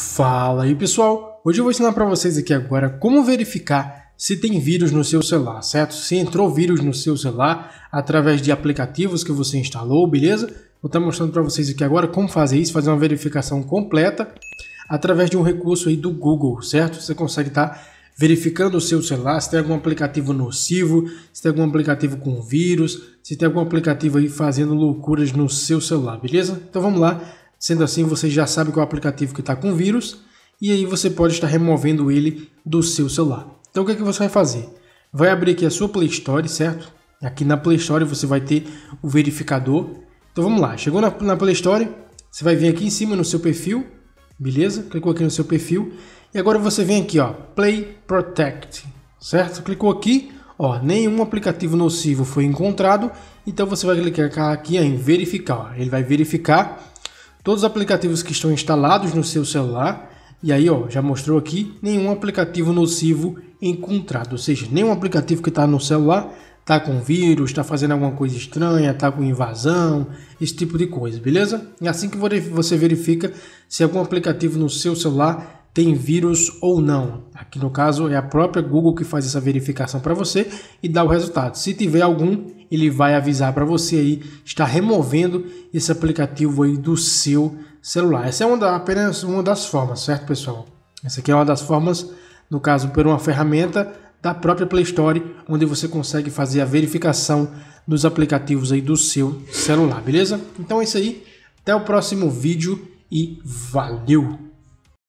Fala aí pessoal, hoje eu vou ensinar para vocês aqui agora como verificar se tem vírus no seu celular, certo? Se entrou vírus no seu celular através de aplicativos que você instalou, beleza? Vou estar tá mostrando para vocês aqui agora como fazer isso, fazer uma verificação completa através de um recurso aí do Google, certo? Você consegue estar tá verificando o seu celular, se tem algum aplicativo nocivo, se tem algum aplicativo com vírus, se tem algum aplicativo aí fazendo loucuras no seu celular, beleza? Então vamos lá, Sendo assim, você já sabe qual aplicativo que está com vírus e aí você pode estar removendo ele do seu celular. Então o que, é que você vai fazer? Vai abrir aqui a sua Play Store, certo? Aqui na Play Store você vai ter o verificador. Então vamos lá, chegou na, na Play Store, você vai vir aqui em cima no seu perfil, beleza? Clicou aqui no seu perfil e agora você vem aqui, ó, Play Protect, certo? Clicou aqui, ó, nenhum aplicativo nocivo foi encontrado, então você vai clicar aqui em verificar, ó. ele vai verificar todos os aplicativos que estão instalados no seu celular. E aí, ó, já mostrou aqui, nenhum aplicativo nocivo encontrado, ou seja, nenhum aplicativo que está no celular está com vírus, está fazendo alguma coisa estranha, está com invasão, esse tipo de coisa, beleza? É assim que você verifica se algum aplicativo no seu celular tem vírus ou não. Aqui no caso é a própria Google que faz essa verificação para você e dá o resultado. Se tiver algum, ele vai avisar para você aí, está removendo esse aplicativo aí do seu celular. Essa é uma da, apenas uma das formas, certo, pessoal? Essa aqui é uma das formas, no caso, por uma ferramenta da própria Play Store, onde você consegue fazer a verificação dos aplicativos aí do seu celular, beleza? Então é isso aí. Até o próximo vídeo e valeu!